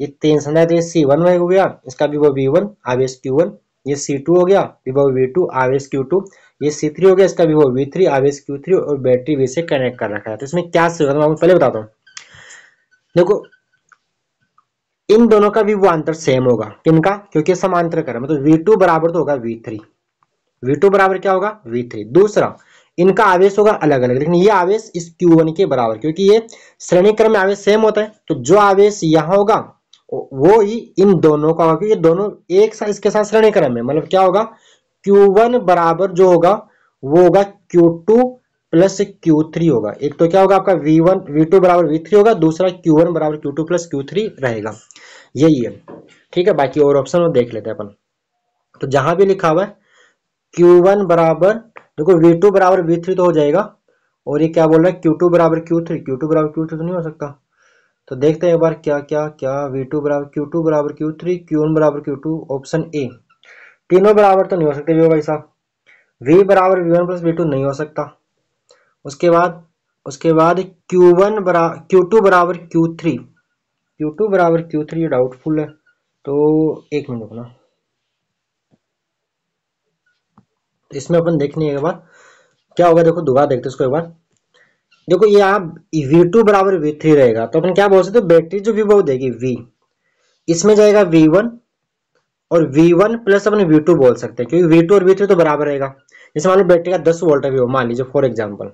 ये तीन संधारित्र सी वन हो गया इसका विभव वी वन आवेश क्यू वन ये सी टू हो गया विभव वी टू आवेश क्यू टू ये सी थ्री हो गया इसका विभव वी थ्री आवेश क्यू थ्री और बैटरी वी से कनेक्ट कर रखा है तो इसमें क्या संयोजन पहले बताता हूँ देखो इन दोनों का भी वो आंसर सेम होगा किनका क्योंकि समांतर कर मतलब वी टू बराबर तो होगा वी थ्री वी टू बराबर क्या होगा वी थ्री दूसरा इनका आवेश होगा अलग अलग लेकिन ये आवेश इस क्यू वन के बराबर क्योंकि ये श्रेणी क्रम में आवेश सेम होता है तो जो आवेश यहाँ होगा वो ही इन दोनों का होगा क्योंकि दोनों एक साथ इसके साथ श्रेणी क्रम है मतलब क्या होगा क्यू वन बराबर जो होगा वो होगा Q two plus Q three होगा एक तो क्या होगा आपका वी वन वी टू बराबर वी थ्री होगा दूसरा क्यू वन बराबर Q two plus Q three रहेगा यही है ठीक है बाकी और ऑप्शन में देख लेते हैं अपन तो जहां भी लिखा हुआ है क्यू वन बराबर देखो वी टू बराबर वी थ्री तो हो जाएगा और ये क्या बोल रहा है क्यू टू बराबर क्यू थ्री क्यू टू बराबर क्यू थ्री तो नहीं हो सकता तो देखते हैं एक बार क्या क्या क्या वी टू बराबर क्यू टू बराबर क्यू थ्री क्यू वन बराबर क्यू टू ऑप्शन ए तीनों बराबर तो नहीं हो सकते वी भाई साहब वी बराबर V one plus V two नहीं हो सकता उसके बाद उसके बाद Q1 वन बरा क्यू टू बराबर क्यू थ्री क्यू टू बराबर क्यू थ्री डाउटफुल है तो एक मिनट रुकना तो इसमें अपन देखने के बाद क्या होगा देखो दोबारा देखते उसको एक बार देखो ये आप V2 टू बराबर वी थ्री रहेगा तो अपन क्या बोल सकते हो बैटरी जो व्यू देगी V इसमें जाएगा V1 और V1 प्लस अपन V2 बोल सकते हैं क्योंकि V2 और V3 तो बराबर रहेगा जैसे मान लो बैटरी का 10 वोल्ट है व्यू मान लीजिए फॉर एग्जाम्पल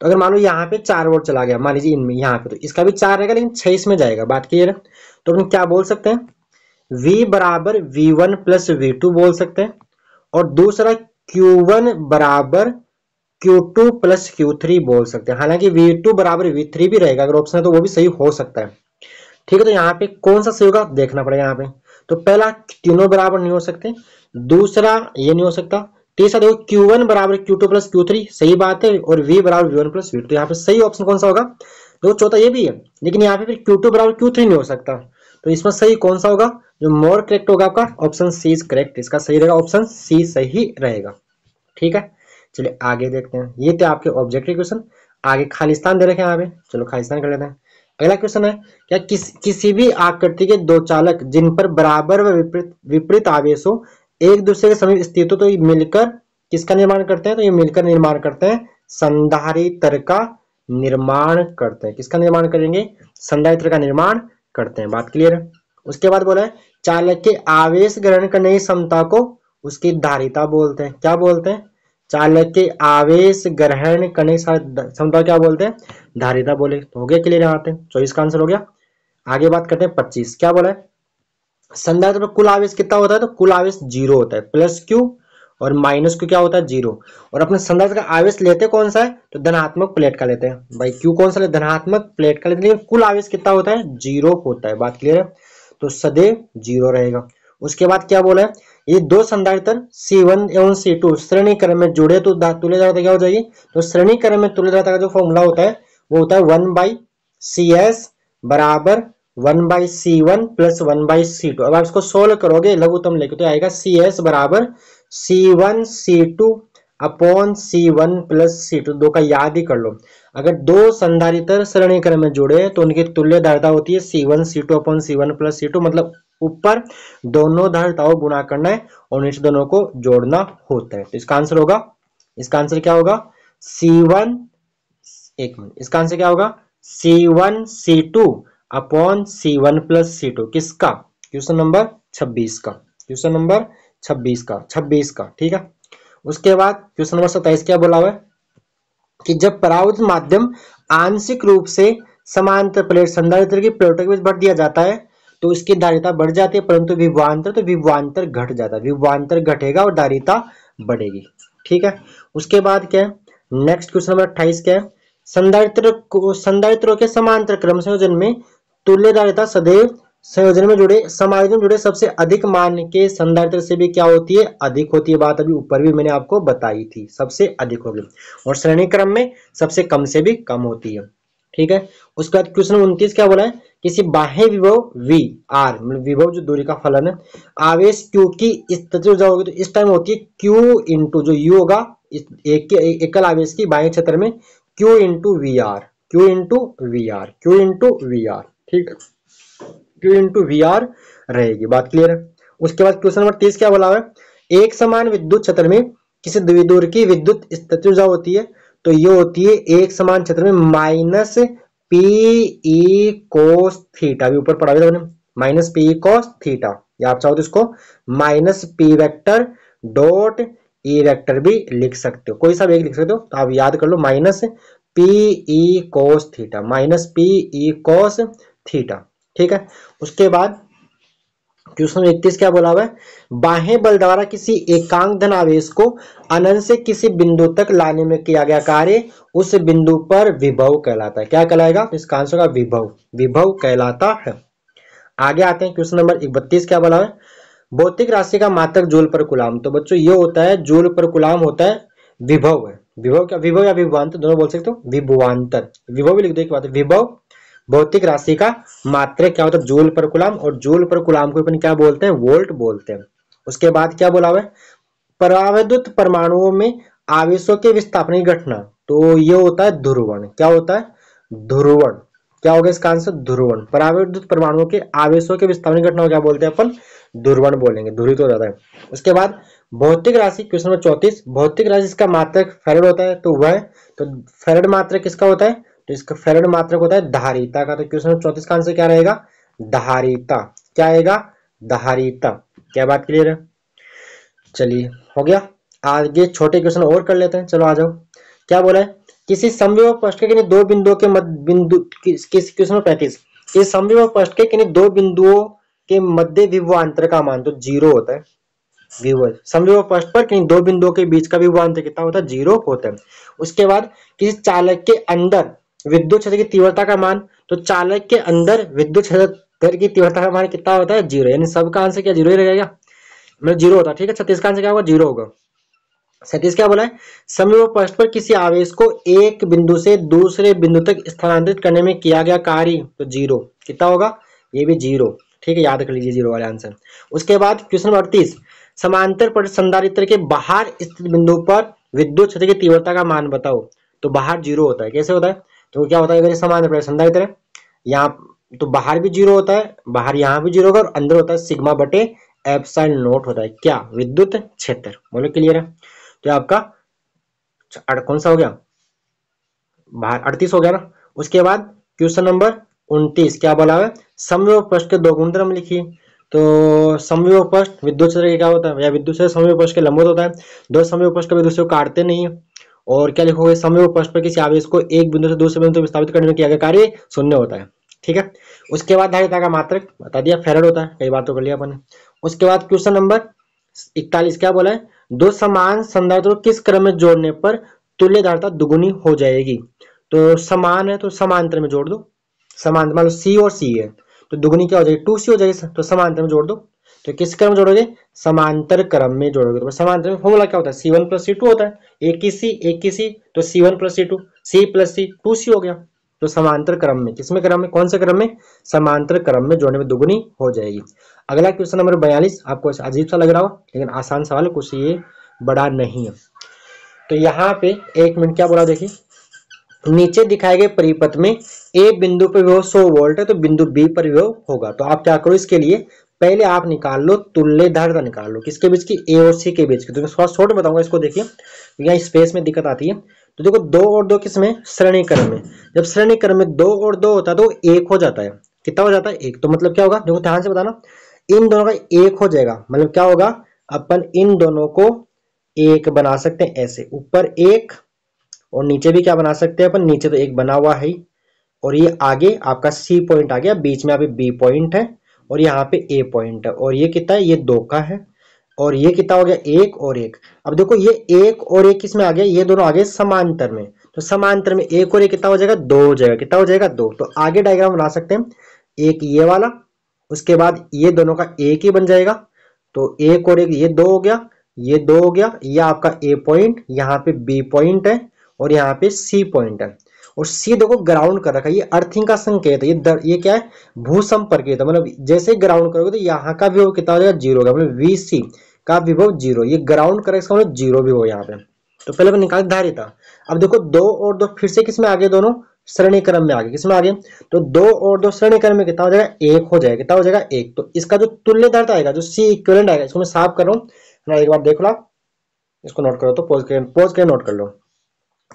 तो अगर मान लो यहाँ पे चार वोट चला गया मान लीजिए इनमें यहाँ पे तो इसका भी चार रहेगा लेकिन छह इसमें जाएगा बात क्लियर है तो अपन क्या बोल सकते हैं V बराबर V one plus V two बोल सकते हैं और दूसरा Q1 बराबर Q two plus Q three बोल सकते हैं हालांकि V2 बराबर वी थ्री भी रहेगा अगर ऑप्शन है तो वो भी सही हो सकता है ठीक है तो यहाँ पे कौन सा सही होगा देखना पड़ेगा यहाँ पे तो पहला तीनों बराबर नहीं हो सकते दूसरा ये नहीं हो सकता तीसरा है देखो Q1 बराबर Q two plus Q three सही बात है और V बराबर V one plus V two यहाँ पे सही ऑप्शन कौन सा होगा देखो चौथा ये भी है लेकिन यहाँ पे फिर Q2 बराबर Q3 नहीं हो सकता तो इसमें सही कौन सा होगा जो मोर करेक्ट होगा आपका ऑप्शन सी इज करेक्ट इसका सही रहेगा ऑप्शन सी सही रहेगा ठीक है चलिए आगे देखते हैं ये थे आपके ऑब्जेक्टिव क्वेश्चन आगे खालिस्तान दे रखे हैं यहाँ पे चलो खालिस्तान कर लेते हैं अगला क्वेश्चन है क्या किस किसी भी आकृति के दो चालक जिन पर बराबर व विपरीत विपरीत हो एक दूसरे के समीप स्थित हो तो ये मिलकर किसका निर्माण करते हैं तो ये मिलकर निर्माण करते हैं संधारित्र का निर्माण करते हैं किसका निर्माण करेंगे संधारित्र का निर्माण करते हैं बात क्लियर है उसके बाद बोला है चालक के आवेश ग्रहण करने की क्षमता को उसकी धारिता बोलते हैं क्या बोलते हैं चालक के आवेश ग्रहण करने की क्षमता क्या बोलते हैं धारिता बोले तो हो गया क्लियर यहाँ पे चौबीस का आंसर हो गया आगे बात करते हैं पच्चीस क्या बोला है संधारित्र में कुल आवेश कितना होता है तो कुल आवेश जीरो होता है प्लस क्यू और माइनस क्यू क्या होता है जीरो और अपने संधारित्र का आवेश लेते कौन सा है तो धनात्मक प्लेट का लेते हैं भाई क्यू कौन सा धनात्मक प्लेट का लेते हैं कुल आवेश कितना होता है जीरो होता है बात क्लियर है तो सदैव जीरो रहेगा उसके बाद क्या बोला है ये दो संधारित्र C1 एवं C2 श्रेणी क्रम में जुड़े तो तुल्य धारा क्या हो जाएगी तो श्रेणी क्रम में तुल्य धारा का जो फॉर्मूला होता है वो होता है वन बाई सी एस बराबर one by C one plus one by C two अब आप इसको सोल्व करोगे लघुतम लेके तो आएगा सी एस बराबर C one C two upon C one plus C two दो का याद ही कर लो अगर दो संधारित्र श्रेणी क्रम में जुड़े तो उनकी तुल्य धारिता होती है C one C two upon C one plus C two मतलब ऊपर दोनों धारिताओं गुणा करना है और नीचे दोनों को जोड़ना होता है तो इसका आंसर होगा इसका आंसर क्या होगा सी वन एक मिनट इसका आंसर क्या होगा C one C two upon C one plus C two किसका क्वेश्चन नंबर छब्बीस का क्वेश्चन नंबर छब्बीस का छब्बीस का ठीक है उसके बाद क्वेश्चन नंबर सत्ताईस क्या बोला हुआ है कि जब परावर्तित माध्यम आंशिक रूप से समांतर प्लेट संधारित्र की प्लेटों के बीच भर दिया जाता है तो उसकी धारिता बढ़ जाती है परंतु विवांतर तो विवांतर घट जाता है विवांतर घटेगा और धारिता बढ़ेगी ठीक है उसके बाद क्या है नेक्स्ट क्वेश्चन नंबर अट्ठाईस क्या है संधारित्र को संधारित्रों के समांतर क्रम संयोजन में तुल्यधारिता सदैव संयोजन में जुड़े समायोजन में जुड़े सबसे अधिक मान के संदर्भ से भी क्या होती है अधिक होती है बात अभी ऊपर भी मैंने आपको बताई थी सबसे अधिक होगी और श्रेणी क्रम में सबसे कम से भी कम होती है ठीक है उसके बाद क्वेश्चन उन्तीस क्या बोला है किसी बाह्य विभव वी आर मतलब विभव जो दूरी का फलन है आवेश क्यू की स्थिति ऊर्जा होगी तो इस टाइम होती है क्यू इंटू जो यू होगा एक एकल आवेश की बाह्य क्षेत्र में Q into V R Q into V R Q into V R ठीक क्यू इंटू वी आर रहेगी बात क्लियर है उसके बाद क्वेश्चन नंबर तीस क्या बोला है एक समान विद्युत क्षेत्र में किसी द्विदूर की विद्युत स्थिति ऊर्जा होती है तो ये होती है एक समान क्षेत्र में माइनस पी कोस थीटा भी ऊपर पढ़ा हुआ माइनस पी कोस थीटा या आप चाहो तो इसको minus P vector dot E vector भी लिख सकते हो कोई सा भी एक लिख सकते हो तो आप याद कर लो minus P E cos theta minus P E cos e theta ठीक है उसके बाद क्वेश्चन इकतीस क्या बोला हुआ है बाहे बल द्वारा किसी एकांक धन आवेश को अनंत से किसी बिंदु तक लाने में किया गया कार्य उस बिंदु पर विभव कहलाता है क्या कहलाएगा इसका आंसर का विभव विभव कहलाता है आगे आते हैं क्वेश्चन नंबर इकतीस क्या बोला है भौतिक राशि का मातक जूल पर गुलाम तो बच्चों ये होता है जूल पर गुलाम होता है विभव है विभव क्या विभव या विभवांत दोनों बोल सकते हो विभवांतर विभव भी लिख दो एक बात विभव भौतिक राशि का मात्र क्या होता मतलब है जूल पर गुलाम और जूल पर गुलाम को क्या बोलते हैं वोल्ट बोलते हैं उसके बाद क्या बोला हुआ है परावैद्युत परमाणुओं में आवेशों के विस्थापन की घटना तो ये होता है ध्रुवण क्या होता है ध्रुवण क्या होगा इसका आंसर ध्रुवण परावैद्युत परमाणुओं के आवेशों के विस्थापन की घटना को क्या बोलते हैं अपन ध्रुवण बोलेंगे ध्रुवित हो जाता है उसके बाद भौतिक राशि क्वेश्चन नंबर चौतीस भौतिक राशि इसका मात्रक फेरड होता है तो वह तो फेरड मात्रक किसका होता है तो इसका फेरेड मात्रक होता है धारिता का तो क्वेश्चन चौतीस का आंसर क्या रहेगा धारिता क्या आएगा धारिता क्या बात क्लियर है चलिए हो गया आगे छोटे क्वेश्चन और कर लेते हैं चलो आ जाओ क्या बोला है किसी समव्यव पृष्ठ के किन्हीं दो बिंदुओं के मध्य बिंदु किस क्वेश्चन नंबर पैंतीस इस समव्यव पृष्ठ के किन्हीं दो बिंदुओं के मध्य विभव का मान तो जीरो होता है व्यूअर समझो पर किन दो बिंदुओं के बीच का भी कितना होता है जीरो होता है उसके बाद किसी चालक के अंदर विद्युत क्षेत्र की तीव्रता का मान तो चालक के अंदर विद्युत क्षेत्र की तीव्रता का मान कितना होता है जीरो यानी सबका आंसर क्या जीरो ही रहेगा मतलब जीरो होता है ठीक है छत्तीस का आंसर क्या होगा जीरो होगा सतीश क्या बोला है समय पश्च पर किसी आवेश को एक बिंदु से दूसरे बिंदु तक स्थानांतरित करने में किया गया कार्य तो जीरो कितना होगा ये भी जीरो ठीक है याद कर लीजिए जीरो वाले आंसर उसके बाद क्वेश्चन नंबर अड़तीस समांतर पर संधारित्र के बाहर स्थित बिंदु पर विद्युत क्षेत्र की तीव्रता का मान बताओ तो बाहर जीरो होता है कैसे होता है तो क्या होता है अगर समान है संधाई यहाँ तो बाहर भी जीरो होता है बाहर यहाँ भी जीरो होगा और अंदर होता है सिग्मा बटे एपसाइन नोट होता है क्या विद्युत क्षेत्र बोलो क्लियर है तो आपका कौन सा हो गया बाहर अड़तीस हो गया ना उसके बाद क्वेश्चन नंबर उनतीस क्या बोला है समयोग के दो गुणधर्म लिखिए तो समयोग विद्युत क्षेत्र क्या होता है या विद्युत क्षेत्र समयोग के लंबवत होता है दो समय पृष्ठ कभी दूसरे को काटते नहीं है और क्या लिखोगे समय और पृष्ठ पर किसी आवेश को एक बिंदु से दूसरे बिंदु विस्थापित करने में किया कार्य शून्य होता है ठीक है उसके बाद धारिता का मात्र बता दिया फेरड होता है कई बातों कर लिया अपने उसके बाद क्वेश्चन नंबर इकतालीस क्या बोला है दो समान संदर्भ को किस क्रम में जोड़ने पर तुल्य धारिता दुगुनी हो जाएगी तो समान है तो समांतर में जोड़ दो समांतर मान लो सी और सी है तो दुगुनी क्या हो जाएगी टू सी हो जाएगी तो समांतर में जोड़ दो तो किस क्रम जोड़ोगे समांतर क्रम में जोड़ोगे तो समांतर में फॉर्मूला क्या होता है C one plus C two होता है एक ही सी एक ही सी तो C one plus C two C plus C two C हो गया तो समांतर क्रम में किसमें क्रम में कौन से क्रम में समांतर क्रम में जोड़ने में दुगुनी हो जाएगी अगला क्वेश्चन नंबर बयालीस आपको अजीब सा लग रहा हो लेकिन आसान सवाल कुछ ये बड़ा नहीं है तो यहाँ पे एक मिनट क्या बोला देखिए नीचे दिखाए गए परिपथ में ए बिंदु पर विभव 100 वोल्ट है तो बिंदु बी पर विभव होगा तो आप क्या करो इसके लिए पहले आप निकाल लो तुल्य धारिता निकाल लो किसके बीच की ए और सी के बीच की तो थोड़ा शॉर्ट बताऊंगा इसको देखिए तो यहाँ स्पेस में दिक्कत आती है तो देखो दो और दो किस में श्रेणी क्रम में जब श्रेणी क्रम में दो और दो होता है तो एक हो जाता है कितना हो जाता है एक तो मतलब क्या होगा देखो ध्यान से बताना इन दोनों का एक हो जाएगा मतलब क्या होगा अपन इन दोनों को एक बना सकते हैं ऐसे ऊपर एक और नीचे भी क्या बना सकते हैं अपन नीचे तो एक बना हुआ है और ये आगे आपका सी पॉइंट आ गया बीच में अभी बी पॉइंट है और यहाँ पे ए पॉइंट है और ये कितना है ये दो का है और ये कितना हो गया एक और एक अब देखो ये एक और एक किसमें आ गया ये दोनों आ गए समांतर में तो समांतर में एक और एक कितना हो जाएगा दो हो जाएगा कितना हो जाएगा दो तो आगे डायग्राम बना सकते हैं एक ये वाला उसके बाद ये दोनों का एक ही बन जाएगा तो एक और एक ये दो हो गया ये दो हो गया ये आपका ए पॉइंट यहाँ पे बी पॉइंट है और यहाँ पे सी पॉइंट है और सी देखो ग्राउंड कर रखा है ये अर्थिंग का संकेत है ये दर, ये क्या है भूसंपर्कित मतलब जैसे ग्राउंड करोगे तो यहाँ का विभव कितना हो जाएगा जीरो मतलब वी सी का विभव जीरो ये ग्राउंड करेगा इसका मतलब जीरो विभव यहाँ पे तो पहले मैं निकाल धारिता अब देखो दो और दो फिर से किसमें आगे दोनों श्रेणी क्रम में आगे किसमें आगे तो दो और दो श्रेणी क्रम में कितना हो जाएगा एक हो जाएगा कितना हो जाएगा एक तो इसका जो तुल्य धारिता आएगा जो सी इक्वलेंट आएगा इसको मैं साफ कर रहा हूँ एक बार देख लो इसको नोट करो तो पोज के पोज के नोट कर लो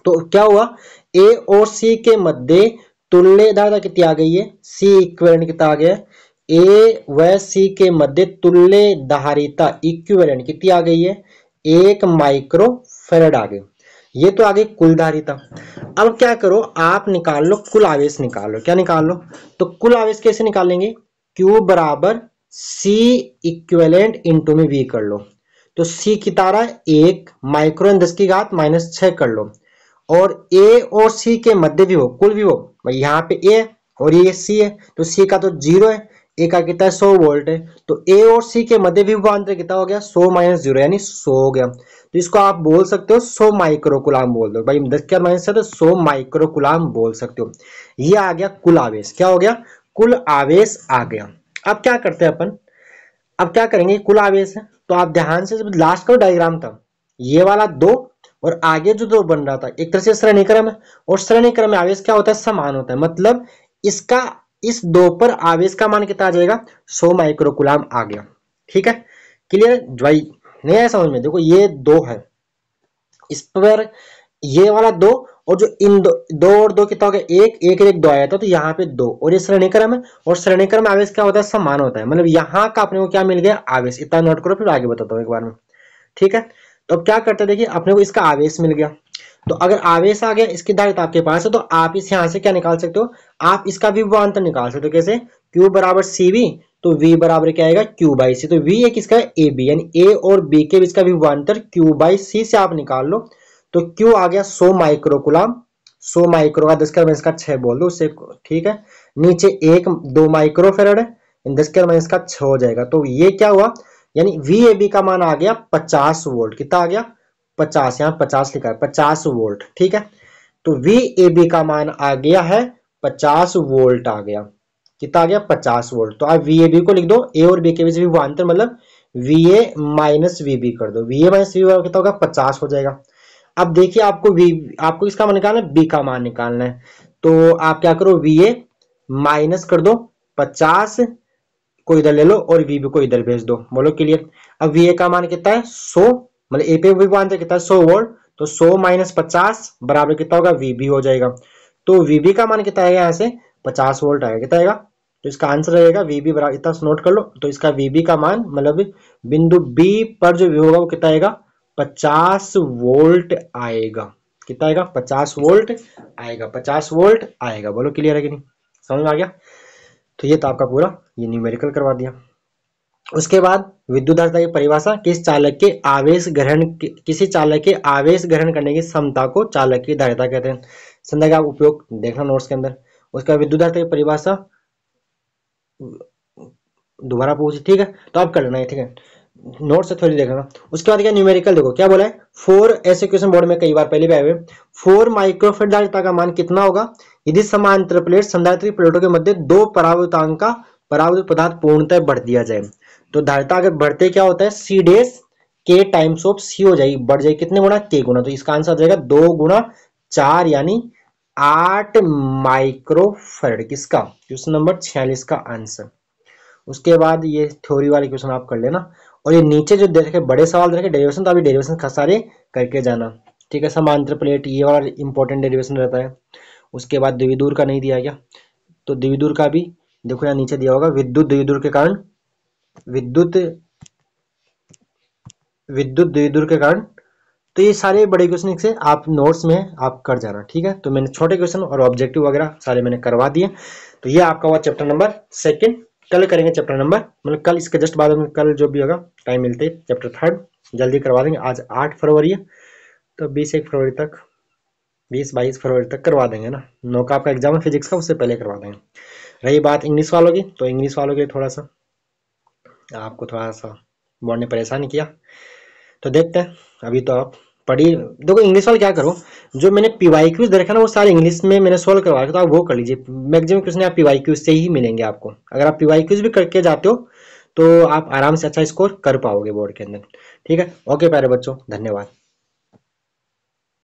तो क्या हुआ ए और सी के मध्य तुल्यधारा कितनी आ गई है सी इक्वेलेंट कितना आ गया ए व सी के मध्य तुल्य धारिता इक्वेलेंट कितनी आ गई है एक माइक्रो फेरेड आ गई ये तो आ गई कुल धारिता अब क्या करो आप निकाल लो कुल आवेश निकाल लो क्या निकाल लो तो कुल आवेश कैसे निकालेंगे क्यू बराबर सी इक्वेलेंट इंटू में वी कर लो तो सी कितारा तारा एक माइक्रो दस की घात माइनस छ कर लो और ए और सी के मध्य भी हो कुल भी हो यहाँ पे ए और ये सी है तो सी का तो जीरो है ए का कितना है सो वोल्ट है तो ए और सी के मध्य अंतर कितना हो गया सो माइनस जीरो यानी सो हो गया तो इसको आप बोल सकते हो सो माइक्रो कुलाम बोल दो भाई दस क्या माइनस है तो सो माइक्रो कुलाम बोल सकते हो ये आ गया कुल आवेश क्या हो गया कुल आवेश आ गया अब क्या करते हैं अपन अब क्या करेंगे कुल आवेश है तो आप ध्यान से लास्ट का डायग्राम था ये वाला दो और आगे जो दो बन रहा था एक तरह से श्रेणी क्रम है और श्रेणी क्रम में आवेश क्या होता है समान होता है मतलब इसका इस दो पर आवेश का मान कितना आ जाएगा सो माइक्रोकुलाम आ गया ठीक है क्लियर ज्वाई नहीं आया समझ में देखो ये दो है इस पर ये वाला दो और जो इन दो दो और दो कितना हो गया एक एक एक दो आया था तो यहाँ पे दो और ये श्रेणी क्रम है और श्रेणीक्रम आवेश क्या होता है समान होता है मतलब यहाँ का अपने को क्या मिल गया आवेश इतना नोट करो फिर आगे बताता हूँ एक बार में ठीक है तो अब क्या करते हैं देखिए अपने को इसका आवेश मिल गया तो अगर आवेश आ गया इसकी धारिता आपके पास है तो आप इस यहां से क्या निकाल सकते हो आप इसका विभवान्तर निकाल सकते हो कैसे क्यू बराबर सी वी तो v बराबर क्या आएगा q बाई सी तो v एक इसका ए बी यानी a और b के बीच का विभवान्तर q बाई सी से आप निकाल लो तो q आ गया 100 माइक्रो कुलाम 100 माइक्रो का दस कर के इसका छह बोल दो उससे ठीक है नीचे एक दो माइक्रो फेरड है दस कर के इसका छ हो जाएगा तो ये क्या हुआ यानी वी का मान आ गया पचास वोल्ट कितना आ गया पचास यहां पचास लिखा है पचास वोल्ट ठीक है तो वी का मान आ गया है पचास वोल्ट आ गया कितना आ गया पचास वोल्ट तो आप वी को लिख दो ए और बी के बीच अंतर मतलब V A minus V B कर दो वी ए माइनस वी कितना होगा पचास हो जाएगा अब देखिए आपको वी आपको किसका मान निकालना है बी का मान निकालना है तो आप क्या करो वी ए माइनस कर दो पचास को इधर ले लो और वी बी को इधर भेज दो बोलो क्लियर अब वी ए का मान कितना है सो मतलब ए पे भी मान कितना है सो वोल्ट तो सो माइनस पचास बराबर कितना होगा वी बी हो जाएगा तो वी बी का मान कितना आएगा यहाँ से पचास वोल्ट आएगा कितना आएगा तो इसका आंसर रहेगा वी बी बराबर इतना नोट कर लो तो इसका वी बी का मान मतलब बिंदु बी पर जो वी होगा वो कितना आएगा पचास वोल्ट आएगा कितना आएगा पचास वोल्ट आएगा पचास वोल्ट आएगा बोलो क्लियर है कि नहीं समझ में आ गया तो ये तो आपका पूरा ये न्यूमेरिकल करवा दिया उसके बाद विद्युधारता की परिभाषा किस चालक के आवेश ग्रहण किसी चालक के आवेश ग्रहण करने की क्षमता को चालक की धारिता कहते हैं संदर्भ का उपयोग देखना नोट्स के अंदर उसका विद्युधारता की परिभाषा दोबारा पूछ ठीक है तो आप कर लेना है ठीक है नोट से थोड़ी देखना उसके बाद क्या न्यूमेरिकल देखो क्या बोला है फोर ऐसे क्वेश्चन बोर्ड में कई बार पहले भी आए हुए फोर माइक्रोफेड धारिता का मान कितना होगा यदि समांतर प्लेट संधारित्री प्लेटों के मध्य दो परावृतांक का परावृत पदार्थ पूर्णतः बढ़ दिया जाए तो धारिता अगर बढ़ते क्या होता है सी डेस के टाइम्स ऑफ सी हो जाएगी बढ़ जाएगी कितने गुणा के गुणा तो इसका आंसर आ जाएगा दो गुणा चार यानी आठ माइक्रोफर्ड किसका क्वेश्चन नंबर छियालीस का आंसर उसके बाद ये थ्योरी वाले क्वेश्चन आप कर लेना और ये नीचे जो देखे बड़े सवाल देखे डेरिवेशन तो अभी डेरिवेशन सारे करके जाना ठीक है समांतर प्लेट ये वाला इंपॉर्टेंट डेरिवेशन रहता है उसके बाद द्विदूर का नहीं दिया गया तो द्विदूर का भी देखो यहाँ नीचे दिया होगा विद्युत द्विदूर के कारण विद्युत विद्युत द्विदूर के कारण तो ये सारे बड़े क्वेश्चन से आप नोट्स में आप कर जाना ठीक है तो मैंने छोटे क्वेश्चन और ऑब्जेक्टिव वगैरह सारे मैंने करवा दिए तो ये आपका हुआ चैप्टर नंबर सेकेंड कल करेंगे चैप्टर नंबर मतलब कल इसके जस्ट बाद में कल जो भी होगा टाइम मिलते चैप्टर थर्ड जल्दी करवा देंगे आज आठ फरवरी है तो बीस एक फरवरी तक बीस बाईस फरवरी तक करवा देंगे ना नौ का आपका एग्जाम है फिजिक्स का उससे पहले करवा देंगे रही बात इंग्लिश वालों की तो इंग्लिश वालों के लिए थोड़ा सा आपको थोड़ा सा बोर्ड ने परेशान किया तो देखते हैं अभी तो आप पढ़ी देखो इंग्लिश वाले क्या करो जो मैंने पी वाई क्यूज देखा ना वो सारे इंग्लिश में मैंने सॉल्व करवा तो आप वो कर लीजिए मैक्सिमम क्वेश्चन आप पी वाई क्यूज से ही मिलेंगे आपको अगर आप पी वाई क्यूज भी करके जाते हो तो आप आराम से अच्छा स्कोर कर पाओगे बोर्ड के अंदर ठीक है ओके प्यारे बच्चों धन्यवाद